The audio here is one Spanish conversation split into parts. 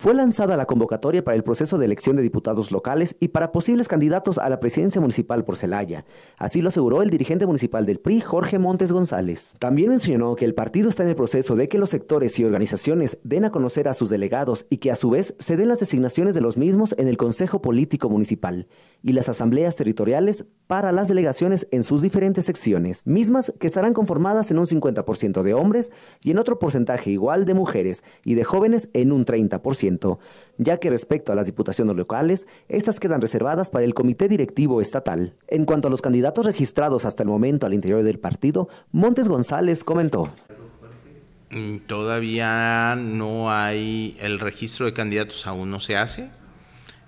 Fue lanzada la convocatoria para el proceso de elección de diputados locales y para posibles candidatos a la presidencia municipal por Celaya. Así lo aseguró el dirigente municipal del PRI, Jorge Montes González. También mencionó que el partido está en el proceso de que los sectores y organizaciones den a conocer a sus delegados y que a su vez se den las designaciones de los mismos en el Consejo Político Municipal y las asambleas territoriales para las delegaciones en sus diferentes secciones, mismas que estarán conformadas en un 50% de hombres y en otro porcentaje igual de mujeres y de jóvenes en un 30% ya que respecto a las diputaciones locales, estas quedan reservadas para el Comité Directivo Estatal. En cuanto a los candidatos registrados hasta el momento al interior del partido, Montes González comentó. Mm, todavía no hay el registro de candidatos, aún no se hace.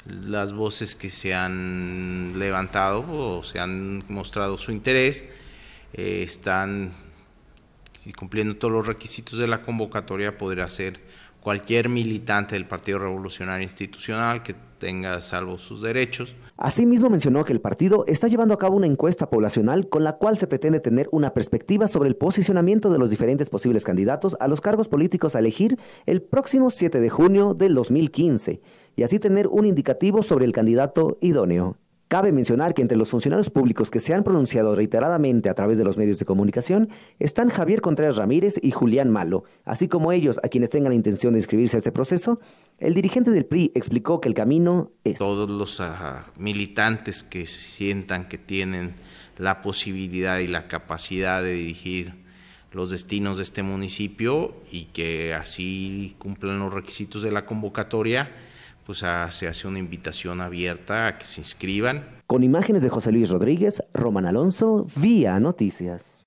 Las voces que se han levantado o se han mostrado su interés eh, están cumpliendo todos los requisitos de la convocatoria, hacer ser cualquier militante del Partido Revolucionario Institucional que tenga salvo sus derechos. Asimismo mencionó que el partido está llevando a cabo una encuesta poblacional con la cual se pretende tener una perspectiva sobre el posicionamiento de los diferentes posibles candidatos a los cargos políticos a elegir el próximo 7 de junio del 2015 y así tener un indicativo sobre el candidato idóneo. Cabe mencionar que entre los funcionarios públicos que se han pronunciado reiteradamente a través de los medios de comunicación están Javier Contreras Ramírez y Julián Malo, así como ellos a quienes tengan la intención de inscribirse a este proceso. El dirigente del PRI explicó que el camino es... Todos los ah, militantes que sientan que tienen la posibilidad y la capacidad de dirigir los destinos de este municipio y que así cumplan los requisitos de la convocatoria, pues, ah, se hace una invitación abierta a que se inscriban. Con imágenes de José Luis Rodríguez, Roman Alonso, vía Noticias.